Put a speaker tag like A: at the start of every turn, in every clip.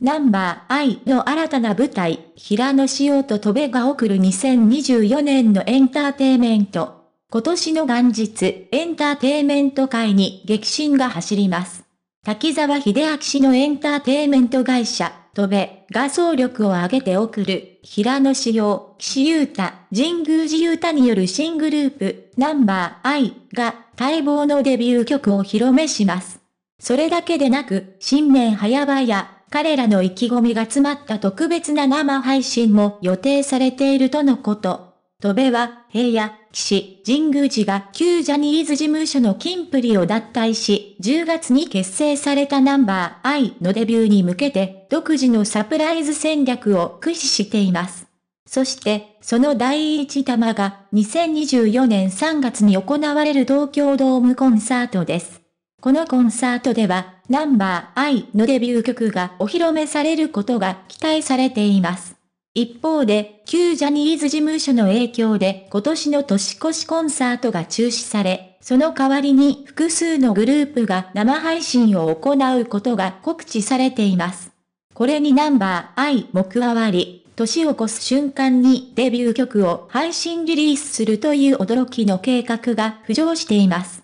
A: ナンバー I の新たな舞台、平野紫耀と戸部が送る2024年のエンターテイメント。今年の元日、エンターテイメント界に激震が走ります。滝沢秀明氏のエンターテイメント会社、戸部が総力を挙げて送る、平野紫耀、岸優太、神宮寺優太による新グループ、ナンバー I が待望のデビュー曲を広めします。それだけでなく、新年早々、彼らの意気込みが詰まった特別な生配信も予定されているとのこと。戸部は、平野、岸、神宮寺が旧ジャニーズ事務所の金プリを脱退し、10月に結成されたナンバー I のデビューに向けて、独自のサプライズ戦略を駆使しています。そして、その第一弾が、2024年3月に行われる東京ドームコンサートです。このコンサートでは、ナンバー I のデビュー曲がお披露目されることが期待されています。一方で、旧ジャニーズ事務所の影響で今年の年越しコンサートが中止され、その代わりに複数のグループが生配信を行うことが告知されています。これにナンバー I も加わり、年を越す瞬間にデビュー曲を配信リリースするという驚きの計画が浮上しています。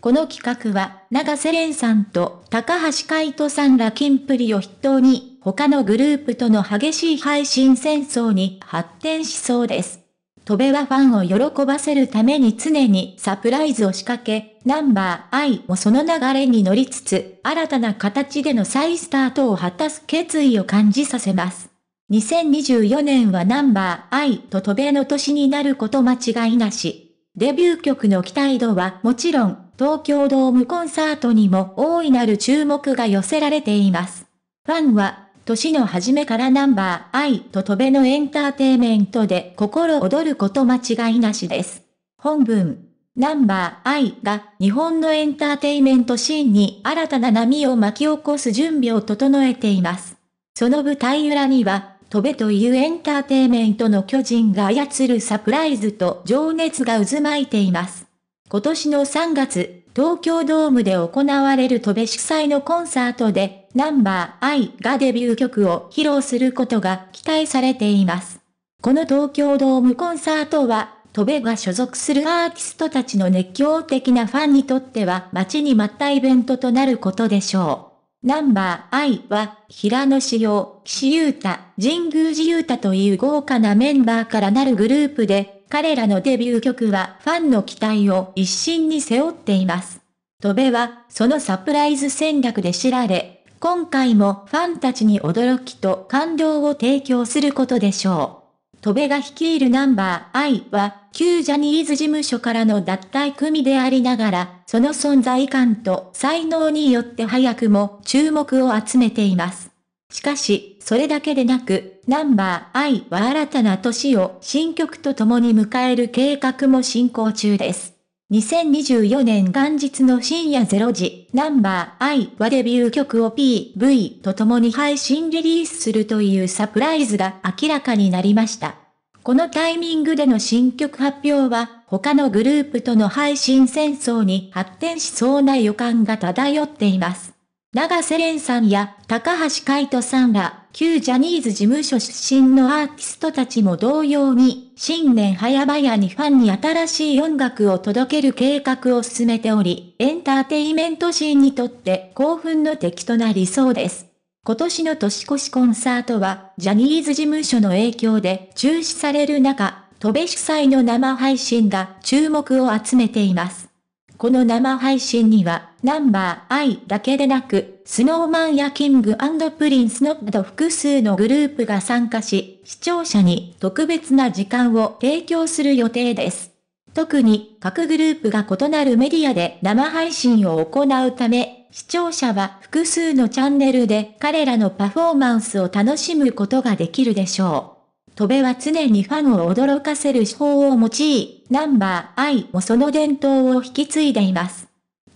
A: この企画は、長瀬廉さんと高橋海人さんら金プリを筆頭に、他のグループとの激しい配信戦争に発展しそうです。戸部はファンを喜ばせるために常にサプライズを仕掛け、ナンバーイもその流れに乗りつつ、新たな形での再スタートを果たす決意を感じさせます。2024年はナンバーイと戸部の年になること間違いなし。デビュー曲の期待度はもちろん東京ドームコンサートにも大いなる注目が寄せられています。ファンは、年の初めからナンバーイと飛べのエンターテイメントで心躍ること間違いなしです。本文。ナンバー I が日本のエンターテイメントシーンに新たな波を巻き起こす準備を整えています。その舞台裏には、飛べというエンターテイメントの巨人が操るサプライズと情熱が渦巻いています。今年の3月、東京ドームで行われる戸部主催のコンサートで、ナンバー I がデビュー曲を披露することが期待されています。この東京ドームコンサートは、戸部が所属するアーティストたちの熱狂的なファンにとっては待ちに待ったイベントとなることでしょう。ナンバー I は、平野志陽、岸優太、神宮寺優太という豪華なメンバーからなるグループで、彼らのデビュー曲はファンの期待を一身に背負っています。戸部は、そのサプライズ戦略で知られ、今回もファンたちに驚きと感動を提供することでしょう。戸部が率いるナンバー I は、旧ジャニーズ事務所からの脱退組でありながら、その存在感と才能によって早くも注目を集めています。しかし、それだけでなく、ナンバー I は新たな年を新曲と共に迎える計画も進行中です。2024年元日の深夜0時、ナンバー I はデビュー曲を PV と共に配信リリースするというサプライズが明らかになりました。このタイミングでの新曲発表は、他のグループとの配信戦争に発展しそうな予感が漂っています。長瀬廉さんや高橋海人さんら、旧ジャニーズ事務所出身のアーティストたちも同様に、新年早々にファンに新しい音楽を届ける計画を進めており、エンターテイメントシーンにとって興奮の敵となりそうです。今年の年越しコンサートは、ジャニーズ事務所の影響で中止される中、戸部主催の生配信が注目を集めています。この生配信には、ナンバー I だけでなく、スノーマンやキングプリンスのなど複数のグループが参加し、視聴者に特別な時間を提供する予定です。特に各グループが異なるメディアで生配信を行うため、視聴者は複数のチャンネルで彼らのパフォーマンスを楽しむことができるでしょう。トベは常にファンを驚かせる手法を用い、ナンバー I もその伝統を引き継いでいます。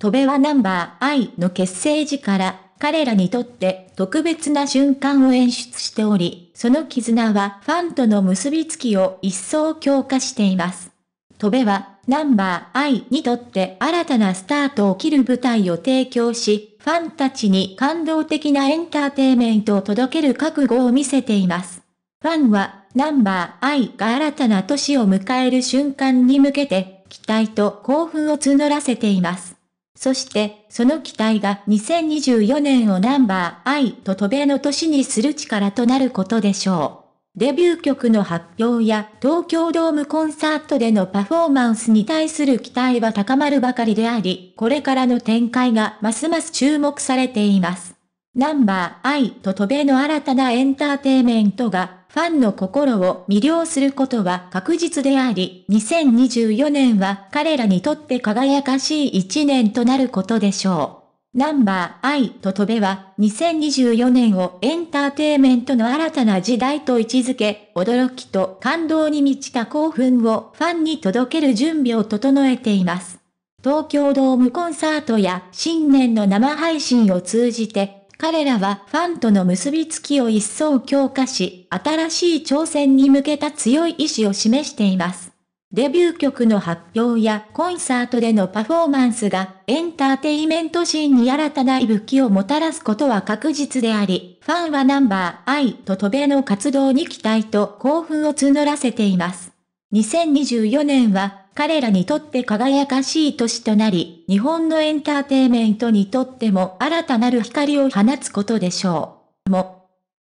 A: 飛べはナンバー I の結成時から、彼らにとって特別な瞬間を演出しており、その絆はファンとの結びつきを一層強化しています。飛べはナンバー I にとって新たなスタートを切る舞台を提供し、ファンたちに感動的なエンターテイメントを届ける覚悟を見せています。ファンはナンバー I が新たな年を迎える瞬間に向けて、期待と興奮を募らせています。そしてその期待が2024年をナンバー愛と渡米の年にする力となることでしょう。デビュー曲の発表や東京ドームコンサートでのパフォーマンスに対する期待は高まるばかりであり、これからの展開がますます注目されています。ナンバー愛と渡米の新たなエンターテイメントがファンの心を魅了することは確実であり、2024年は彼らにとって輝かしい一年となることでしょう。ナンバーイとトベは、2024年をエンターテイメントの新たな時代と位置づけ、驚きと感動に満ちた興奮をファンに届ける準備を整えています。東京ドームコンサートや新年の生配信を通じて、彼らはファンとの結びつきを一層強化し、新しい挑戦に向けた強い意志を示しています。デビュー曲の発表やコンサートでのパフォーマンスがエンターテイメントシーンに新たな息吹をもたらすことは確実であり、ファンはナンバー愛と飛べの活動に期待と興奮を募らせています。2024年は彼らにとって輝かしい年となり、日本のエンターテイメントにとっても新たなる光を放つことでしょう。も、